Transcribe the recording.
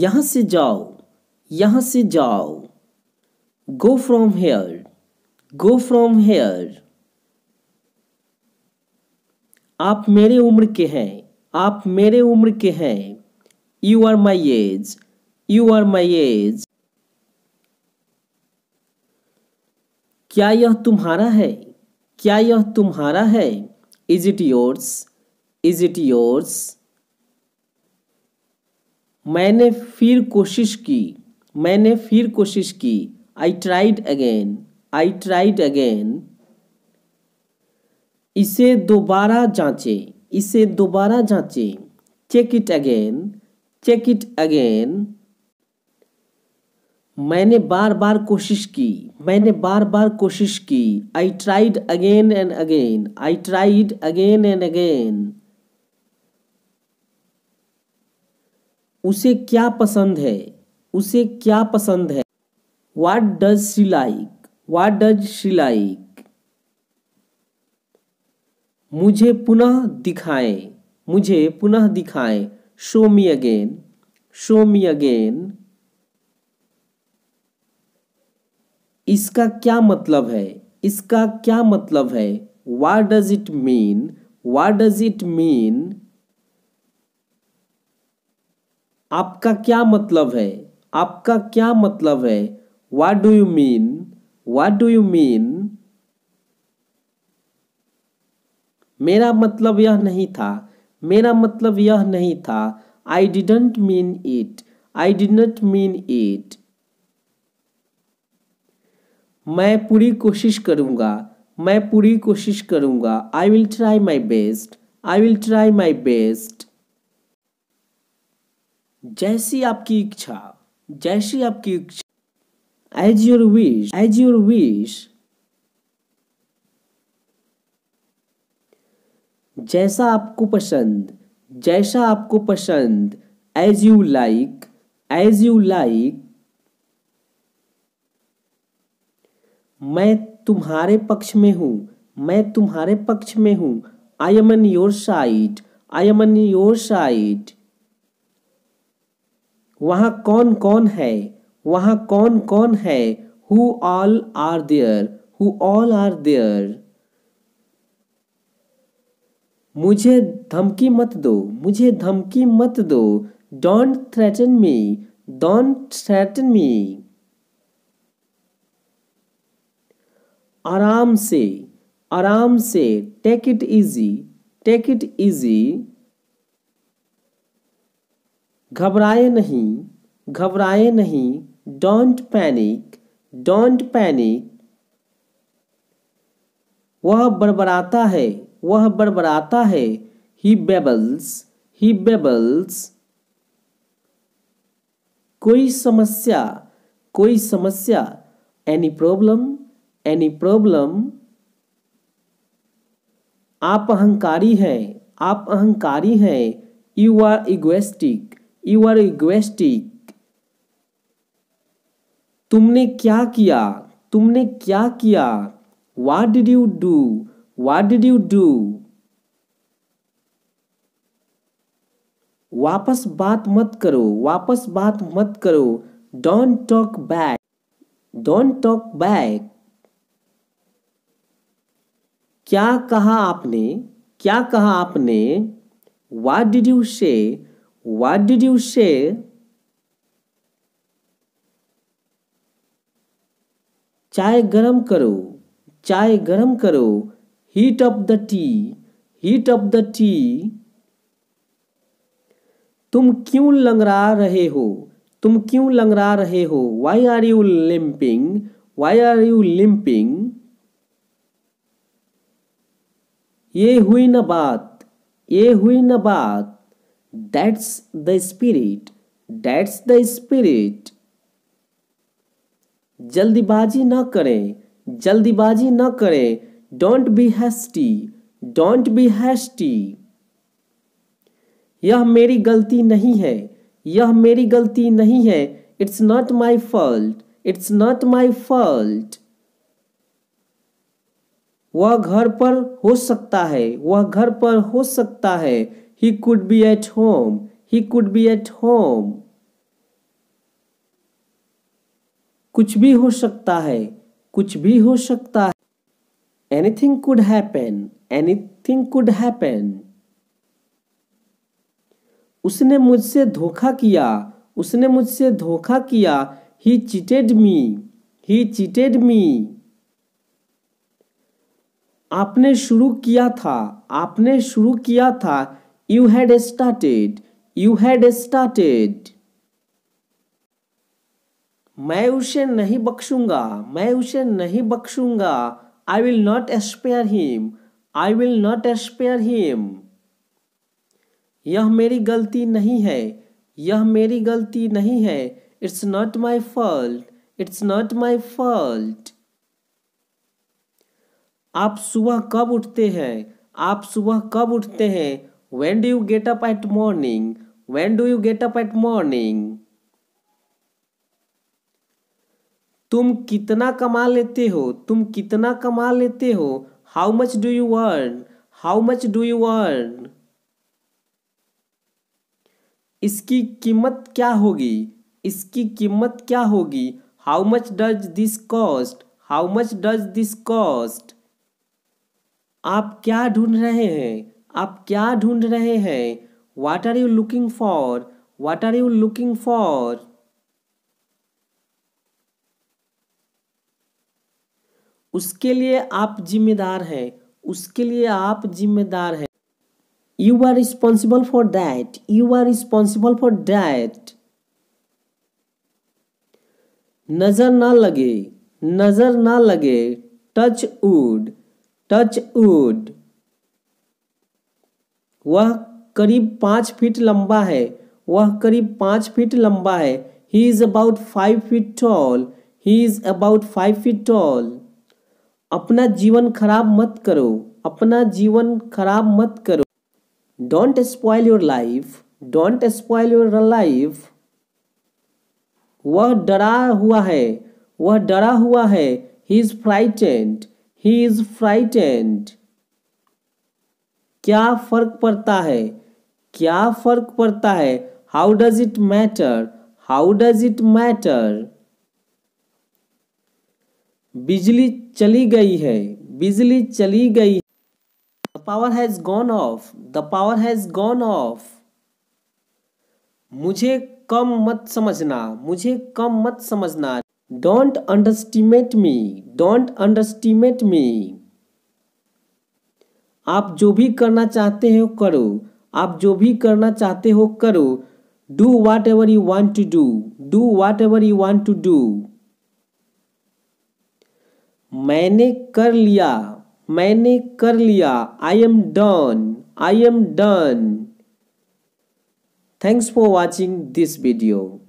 यहाँ से जाओ यहाँ से जाओ go from here go from here आप मेरे उम्र के हैं आप मेरे उम्र के हैं you are my age you are my age क्या यह तुम्हारा है क्या यह तुम्हारा है is it yours is it yours मैंने फिर कोशिश की मैंने फिर कोशिश की I tried again I tried again इसे दोबारा जांचें इसे दोबारा जांचें check it again check it again मैंने बार बार कोशिश की मैंने बार बार कोशिश की I tried again and again I tried again and again उसे क्या पसंद है उसे क्या पसंद है what does she like what does she like मुझे पुनः दिखाएं मुझे पुनः दिखाएं show me again show me again इसका क्या मतलब है इसका क्या मतलब है what does it mean what does it mean आपका क्या मतलब है आपका क्या मतलब है what do you mean what do you mean मेरा मतलब यह नहीं था मेरा मतलब यह नहीं था I didn't mean it I didn't mean it मैं पूरी कोशिश करूंगा मैं पूरी कोशिश करूंगा I will try my best I will try my best जैसी आपकी इच्छा जैसी आपकी इच्छा as your wish as your wish जैसा आपको पसंद जैसा आपको पसंद as you like as you like मैं तुम्हारे पक्ष में हूं मैं तुम्हारे पक्ष में हूं I am on your side I am on your side वहाँ कौन कौन है वहाँ कौन कौन है who all are there who all are there मुझे धमकी मत दो मुझे धमकी मत दो don't threaten me don't threaten me आराम से आराम से take it easy take it easy घबराए नहीं घबराए नहीं डोंट पैनिक डोंट पैनिक वह बड़बड़ाता है वह बड़बड़ाता है ही बेबल्स ही बेबल्स कोई समस्या कोई समस्या एनी प्रॉब्लम एनी प्रॉब्लम आप अहंकारी हैं आप अहंकारी हैं you are egoistic you are egoistic तुमने क्या किया तुमने क्या किया what did you do what did you do वापस बात मत करो वापस बात मत करो don't talk back don't talk back क्या कहा आपने क्या कहा आपने what did you say What did you say? चाय गरम करो चाय गरम करो heat up the tea heat up the tea तुम क्यों लंगरा रहे हो तुम क्यों लंगरा रहे हो why are you limping why are you limping ये हुई न बात ये हुई न बात That's the spirit. That's the spirit. जल्दीबाजी ना करें जल्दीबाजी ना करें don't be hasty don't be hasty यह मेरी गलती नहीं है यह मेरी गलती नहीं है it's not my fault it's not my fault वह घर पर हो सकता है वह घर पर हो सकता है He could be at home. He could be at home. कुछ भी हो सकता है कुछ भी हो सकता है anything could happen anything could happen उसने मुझसे धोखा किया उसने मुझसे धोखा किया ही चिटेड मी ही चिटेड मी आपने शुरू किया था आपने शुरू किया था you had started you had started मैं उसे नहीं बख्शूंगा मैं उसे नहीं बख्शूंगा I will not spare him I will not spare him यह मेरी गलती नहीं है यह मेरी गलती नहीं है it's not my fault it's not my fault आप सुबह कब उठते हैं आप सुबह कब उठते हैं when do you get up at morning when do you get up at morning तुम कितना कमा लेते हो तुम कितना कमा लेते हो how much do you earn how much do you earn इसकी कीमत क्या होगी इसकी कीमत क्या होगी how much does this cost how much does this cost आप क्या ढूंढ रहे हैं आप क्या ढूंढ रहे हैं what are you looking for what are you looking for उसके लिए आप जिम्मेदार हैं उसके लिए आप जिम्मेदार हैं you are responsible for that you are responsible for that नजर ना लगे नजर ना लगे टच उड टच उड वह करीब पाँच फीट लंबा है वह करीब पाँच फीट लंबा है he is about five feet tall he is about five feet tall अपना जीवन खराब मत करो अपना जीवन खराब मत करो don't spoil your life don't spoil your life वह डरा हुआ है वह डरा हुआ है he is frightened he is frightened क्या फर्क पड़ता है क्या फर्क पड़ता है how does it matter how does it matter बिजली चली गई है बिजली चली गई the power has gone off the power has gone off मुझे कम मत समझना मुझे कम मत समझना don't underestimate me don't underestimate me आप जो भी करना चाहते हो करो आप जो भी करना चाहते हो करो do whatever you want to do do whatever you want to do मैंने कर लिया मैंने कर लिया I am done I am done thanks for watching this video